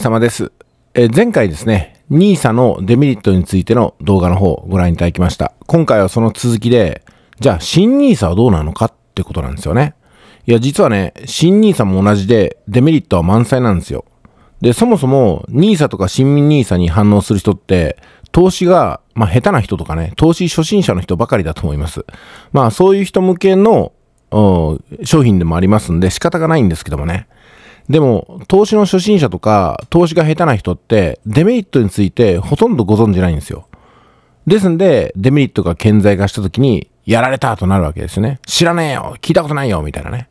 様です。え前回ですね、NISA のデメリットについての動画の方をご覧いただきました。今回はその続きで、じゃあ新 NISA はどうなのかってことなんですよね。いや、実はね、新 NISA も同じでデメリットは満載なんですよ。で、そもそも NISA とか新民 NISA に反応する人って、投資が、まあ、下手な人とかね、投資初心者の人ばかりだと思います。まあ、そういう人向けの商品でもありますんで仕方がないんですけどもね。でも、投資の初心者とか、投資が下手な人って、デメリットについてほとんどご存じないんですよ。ですんで、デメリットが顕在化した時に、やられたとなるわけですね。知らねえよ聞いたことないよみたいなね。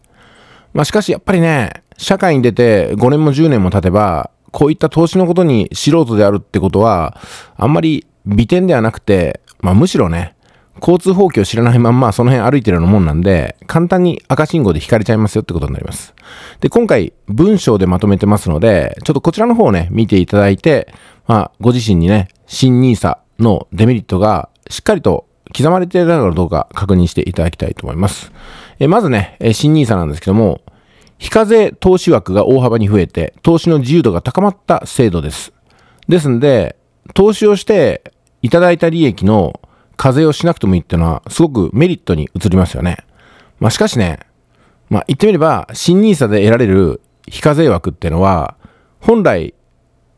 まあしかしやっぱりね、社会に出て5年も10年も経てば、こういった投資のことに素人であるってことは、あんまり美点ではなくて、まあむしろね、交通法規を知らないまんま、その辺歩いてるようなもんなんで、簡単に赤信号で引かれちゃいますよってことになります。で、今回、文章でまとめてますので、ちょっとこちらの方をね、見ていただいて、まあ、ご自身にね、新 nisa のデメリットがしっかりと刻まれているのかどうか確認していただきたいと思います。えまずね、新 nisa なんですけども、非課税投資枠が大幅に増えて、投資の自由度が高まった制度です。ですんで、投資をしていただいた利益の課税をしなくてもいいっていうのは、すごくメリットに移りますよね。まあ、しかしね、まあ、言ってみれば、新 nisa で得られる非課税枠っていうのは、本来、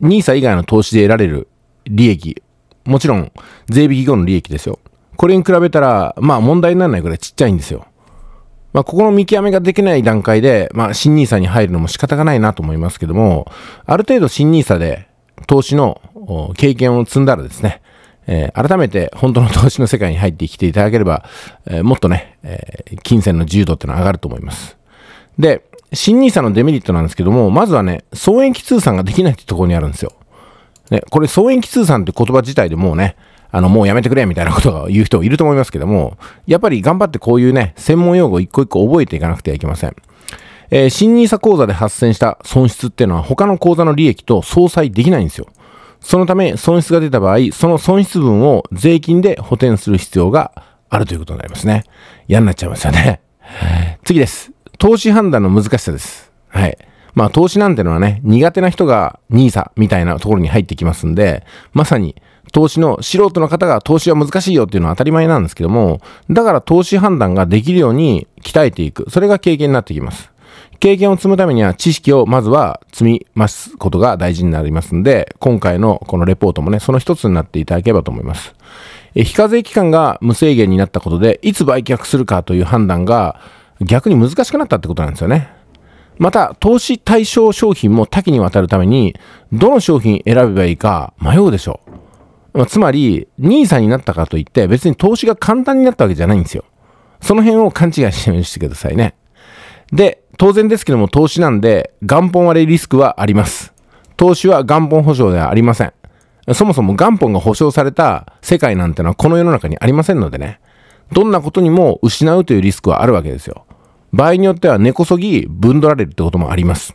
nisa 以外の投資で得られる利益、もちろん、税引き後の利益ですよ。これに比べたら、まあ問題にならないぐらいちっちゃいんですよ。まあ、ここの見極めができない段階で、まあ、新 nisa に入るのも仕方がないなと思いますけども、ある程度新 nisa で投資の経験を積んだらですね、えー、改めて本当の投資の世界に入ってきていただければ、えー、もっとね、えー、金銭の自由度ってのは上がると思います。で、新 nisa のデメリットなんですけども、まずはね、総延期通算ができないってところにあるんですよ。ね、これ総延期通算って言葉自体でもうね、あの、もうやめてくれみたいなことを言う人いると思いますけども、やっぱり頑張ってこういうね、専門用語一個一個覚えていかなくてはいけません。えー、新 nisa 口座で発生した損失っていうのは他の口座の利益と相殺できないんですよ。そのため、損失が出た場合、その損失分を税金で補填する必要があるということになりますね。嫌になっちゃいますよね。次です。投資判断の難しさです。はい。まあ投資なんてのはね、苦手な人が NISA みたいなところに入ってきますんで、まさに投資の素人の方が投資は難しいよっていうのは当たり前なんですけども、だから投資判断ができるように鍛えていく。それが経験になってきます。経験を積むためには知識をまずは積みますことが大事になりますんで、今回のこのレポートもね、その一つになっていただければと思います。え非課税期間が無制限になったことで、いつ売却するかという判断が逆に難しくなったってことなんですよね。また、投資対象商品も多岐にわたるために、どの商品選べばいいか迷うでしょう。まあ、つまり、nisa になったからといって、別に投資が簡単になったわけじゃないんですよ。その辺を勘違いしてみしてくださいね。で、当然ですけども投資なんで元本割れリスクはあります。投資は元本保証ではありません。そもそも元本が保証された世界なんてのはこの世の中にありませんのでね。どんなことにも失うというリスクはあるわけですよ。場合によっては根こそぎぶんどられるってこともあります。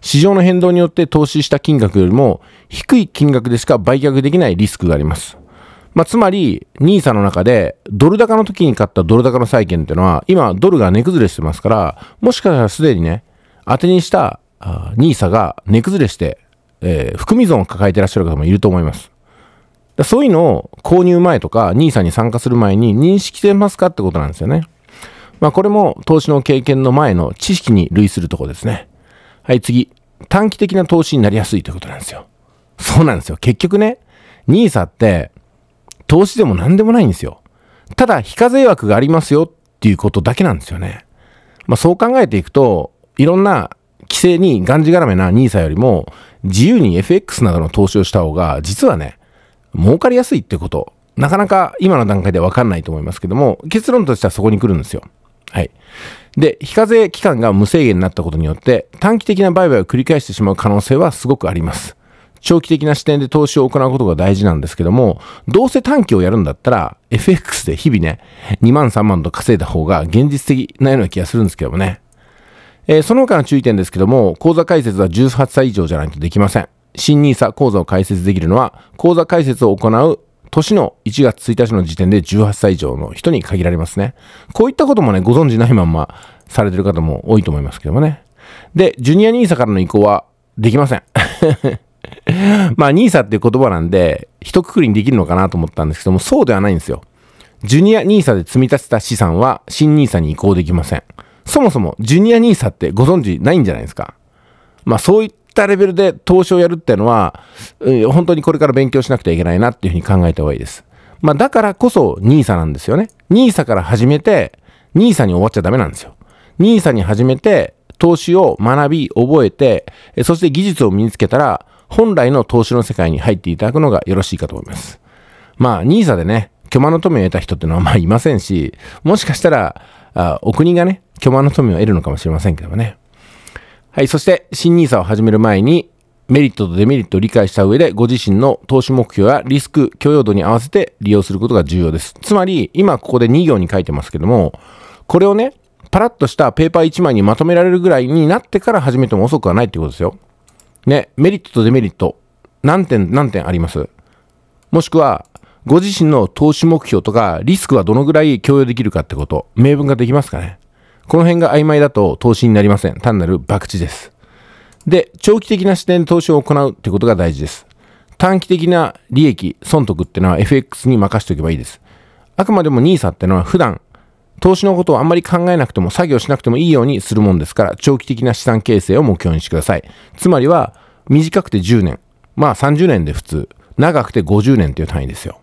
市場の変動によって投資した金額よりも低い金額でしか売却できないリスクがあります。まあ、つまり、nisa の中で、ドル高の時に買ったドル高の債券っていうのは、今、ドルが値崩れしてますから、もしかしたらすでにね、当てにした nisa が値崩れして、えー、含み損を抱えてらっしゃる方もいると思います。そういうのを購入前とか NISA に参加する前に認識してますかってことなんですよね。まあこれも投資の経験の前の知識に類するとこですね。はい次。短期的な投資になりやすいということなんですよ。そうなんですよ。結局ね、NISA って投資でも何でもないんですよ。ただ、非課税枠がありますよっていうことだけなんですよね。まあ、そう考えていくと、いろんな規制にがんじがらめな NISA よりも、自由に FX などの投資をした方が、実はね、儲かりやすいってこと、なかなか今の段階ではわかんないと思いますけども、結論としてはそこに来るんですよ。はい。で、非課税期間が無制限になったことによって、短期的な売買を繰り返してしまう可能性はすごくあります。長期的な視点で投資を行うことが大事なんですけども、どうせ短期をやるんだったら、FX で日々ね、2万3万と稼いだ方が現実的なような気がするんですけどもね。えー、その他の注意点ですけども、口座開設は18歳以上じゃないとできません。新 nisa 口座を開設できるのは、口座開設を行う年の1月1日の時点で18歳以上の人に限られますね。こういったこともね、ご存知ないまんまされてる方も多いと思いますけどもね。で、ジュニア nisa からの移行はできません。まあ NISA っていう言葉なんで、一括りにできるのかなと思ったんですけども、そうではないんですよ。ジュニア NISA で積み立てた資産は新 NISA に移行できません。そもそもジュニア NISA ってご存知ないんじゃないですか。まあそういったレベルで投資をやるっていうのは、本当にこれから勉強しなくてはいけないなっていうふうに考えた方がいいです。まあだからこそ NISA なんですよね。NISA から始めて、NISA に終わっちゃダメなんですよ。NISA に始めて、投資を学び、覚えて、そして技術を身につけたら、本来の投資の世界に入っていただくのがよろしいかと思います。まあ、nisa でね、巨万の富を得た人ってのはまあいませんし、もしかしたら、あお国がね、巨万の富を得るのかもしれませんけどもね。はい、そして新 nisa を始める前に、メリットとデメリットを理解した上で、ご自身の投資目標やリスク、許容度に合わせて利用することが重要です。つまり、今ここで2行に書いてますけども、これをね、パラッとしたペーパー1枚にまとめられるぐらいになってから始めても遅くはないってことですよ。ね、メリットとデメリット、何点、何点ありますもしくは、ご自身の投資目標とか、リスクはどのぐらい共有できるかってこと、明文ができますかねこの辺が曖昧だと投資になりません。単なる博打です。で、長期的な視点で投資を行うってことが大事です。短期的な利益、損得ってのは FX に任しておけばいいです。あくまでも NISA ってのは普段投資のことをあんまり考えなくても作業しなくてもいいようにするもんですから、長期的な資産形成を目標にしてください。つまりは、短くて10年。まあ30年で普通。長くて50年という単位ですよ。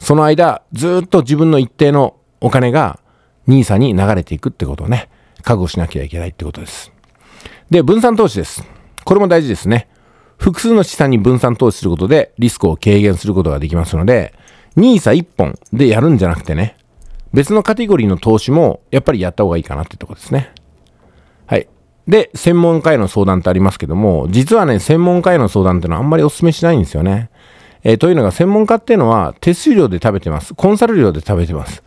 その間、ずっと自分の一定のお金が NISA に流れていくってことをね、覚悟しなきゃいけないってことです。で、分散投資です。これも大事ですね。複数の資産に分散投資することでリスクを軽減することができますので、NISA1 本でやるんじゃなくてね、別のカテゴリーの投資もやっぱりやった方がいいかなってとこですね。はい。で、専門家への相談ってありますけども、実はね、専門家への相談ってのはあんまりお勧めしないんですよね。えー、というのが、専門家っていうのは手数料で食べてます。コンサル料で食べてます。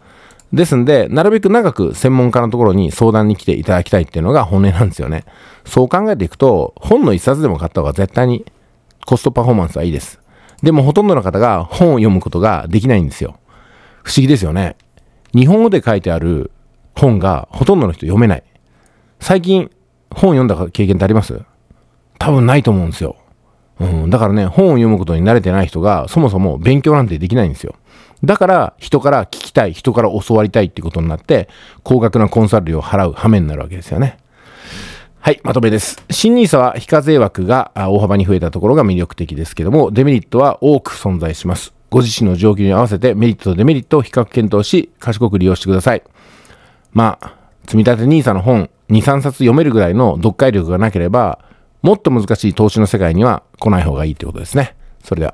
ですんで、なるべく長く専門家のところに相談に来ていただきたいっていうのが本音なんですよね。そう考えていくと、本の一冊でも買った方が絶対にコストパフォーマンスはいいです。でもほとんどの方が本を読むことができないんですよ。不思議ですよね。日本語で書いてある本がほとんどの人読めない。最近本読んだ経験ってあります多分ないと思うんですよ。うん、だからね、本を読むことに慣れてない人がそもそも勉強なんてできないんですよ。だから人から聞きたい、人から教わりたいってことになって、高額なコンサル料を払う羽目になるわけですよね。はい、まとめです。新 nisa は非課税枠が大幅に増えたところが魅力的ですけども、デメリットは多く存在します。ご自身の状況に合わせてメリットとデメリットを比較検討し、賢く利用してください。まあ、積み立て NISA の本、2、3冊読めるぐらいの読解力がなければ、もっと難しい投資の世界には来ない方がいいってことですね。それでは。